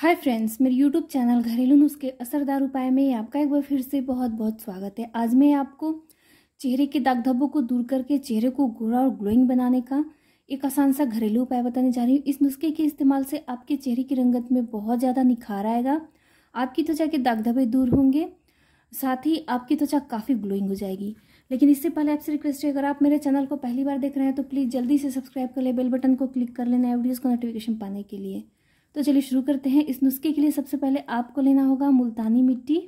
हाय friends मेरे YouTube channel घरेलू नुस्खे असरदार उपाय में आपका एक बार फिर से बहुत बहुत स्वागत है आज मैं आपको चेहरे के दाग धब्बों को दूर करके चेहरे को गोरा और ग्लोइंग बनाने का एक आसान सा घरेलू उपाय बताने जा रही हूँ इस नुस्खे के इस्तेमाल से आपके चेहरे की रंगत में बहुत ज़्यादा निखार आएगा आपकी त्वचा के दाग धब्बे दूर होंगे साथ ही आपकी त्वचा काफ़ी ग्लोइंग हो जाएगी लेकिन इससे पहले आपसे रिक्वेस्ट है अगर आप मेरे चैनल को पहली बार देख रहे हैं तो प्लीज़ जल्दी से सब्सक्राइब कर ले बेल बटन को क्लिक कर लेना वीडियोज़ को नोटिफिकेशन पाने के लिए तो चलिए शुरू करते हैं इस नुस्खे के लिए सबसे पहले आपको लेना होगा मुल्तानी मिट्टी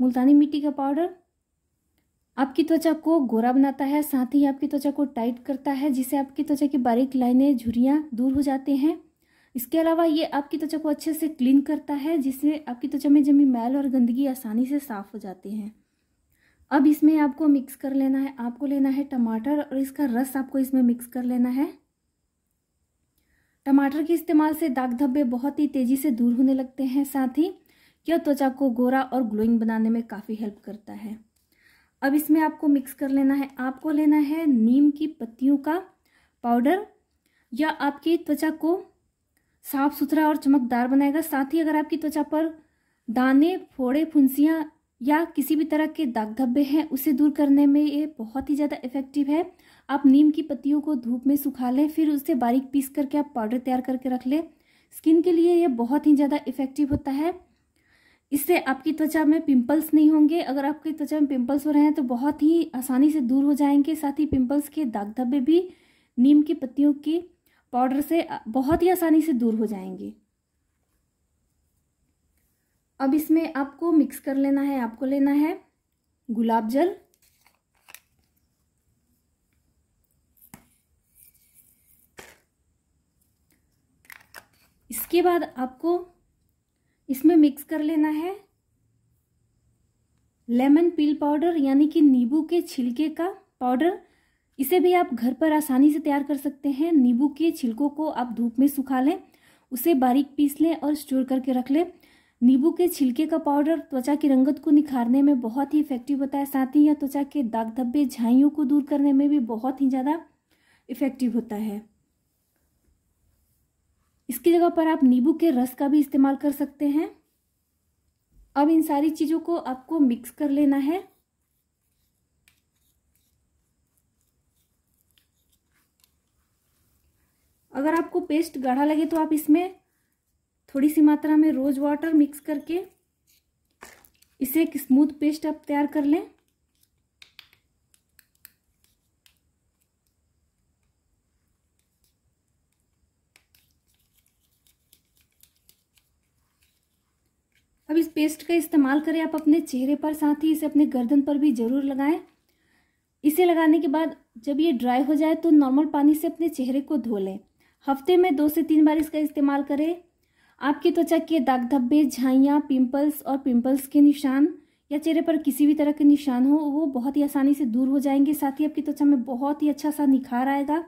मुल्तानी मिट्टी का पाउडर आपकी त्वचा को गोरा बनाता है साथ ही आपकी त्वचा को टाइट करता है जिससे आपकी त्वचा की बारीक लाइनें झुरियाँ दूर हो जाते हैं इसके अलावा ये आपकी त्वचा को अच्छे से क्लीन करता है जिससे आपकी त्वचा में जमी मैल और गंदगी आसानी से साफ हो जाती है अब इसमें आपको मिक्स कर लेना है आपको लेना है टमाटर और इसका रस आपको इसमें मिक्स कर लेना है टमाटर के इस्तेमाल से दाग धब्बे बहुत ही तेज़ी से दूर होने लगते हैं साथ ही यह त्वचा को गोरा और ग्लोइंग बनाने में काफ़ी हेल्प करता है अब इसमें आपको मिक्स कर लेना है आपको लेना है नीम की पत्तियों का पाउडर यह आपकी त्वचा को साफ सुथरा और चमकदार बनाएगा साथ ही अगर आपकी त्वचा पर दाने फोड़े फुंसियाँ या किसी भी तरह के दाग धब्बे हैं उसे दूर करने में ये बहुत ही ज़्यादा इफेक्टिव है आप नीम की पत्तियों को धूप में सुखा लें फिर उसे बारीक पीस करके आप पाउडर तैयार करके रख लें स्किन के लिए यह बहुत ही ज़्यादा इफेक्टिव होता है इससे आपकी त्वचा में पिंपल्स नहीं होंगे अगर आपकी त्वचा में पिंपल्स हो रहे हैं तो बहुत ही आसानी से दूर हो जाएंगे साथ ही पिंपल्स के दाग धब्बे भी नीम की पत्तियों की पाउडर से बहुत ही आसानी से दूर हो जाएंगे अब इसमें आपको मिक्स कर लेना है आपको लेना है गुलाब जल इसके बाद आपको इसमें मिक्स कर लेना है लेमन पील पाउडर यानी कि नींबू के छिलके का पाउडर इसे भी आप घर पर आसानी से तैयार कर सकते हैं नींबू के छिलकों को आप धूप में सुखा लें उसे बारीक पीस लें और स्टोर करके रख लें नींबू के छिलके का पाउडर त्वचा की रंगत को निखारने में बहुत ही इफेक्टिव होता है साथ ही यह त्वचा के दाग धब्बे झाइयों को दूर करने में भी बहुत ही ज़्यादा इफेक्टिव होता है इसकी जगह पर आप नींबू के रस का भी इस्तेमाल कर सकते हैं अब इन सारी चीज़ों को आपको मिक्स कर लेना है अगर आपको पेस्ट गाढ़ा लगे तो आप इसमें थोड़ी सी मात्रा में रोज़ वाटर मिक्स करके इसे एक स्मूथ पेस्ट आप तैयार कर लें अब इस पेस्ट का इस्तेमाल करें आप अपने चेहरे पर साथ ही इसे अपने गर्दन पर भी ज़रूर लगाएं इसे लगाने के बाद जब ये ड्राई हो जाए तो नॉर्मल पानी से अपने चेहरे को धो लें हफ्ते में दो से तीन बार इसका इस्तेमाल करें आपकी त्वचा के दाग धब्बे झाइयाँ पिंपल्स और पिंपल्स के निशान या चेहरे पर किसी भी तरह के निशान हो वो बहुत ही आसानी से दूर हो जाएंगे साथ ही आपकी त्वचा में बहुत ही अच्छा सा निखार आएगा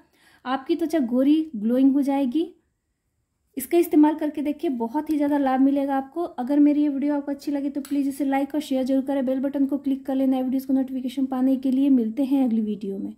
आपकी त्वचा गोरी ग्लोइंग हो जाएगी इसका इस्तेमाल करके देखिए बहुत ही ज़्यादा लाभ मिलेगा आपको अगर मेरी ये वीडियो आपको अच्छी लगे तो प्लीज़ इसे लाइक और शेयर जरूर करें बेल बटन को क्लिक कर लेना वीडियोज़ को नोटिफिकेशन पाने के लिए मिलते हैं अगली वीडियो में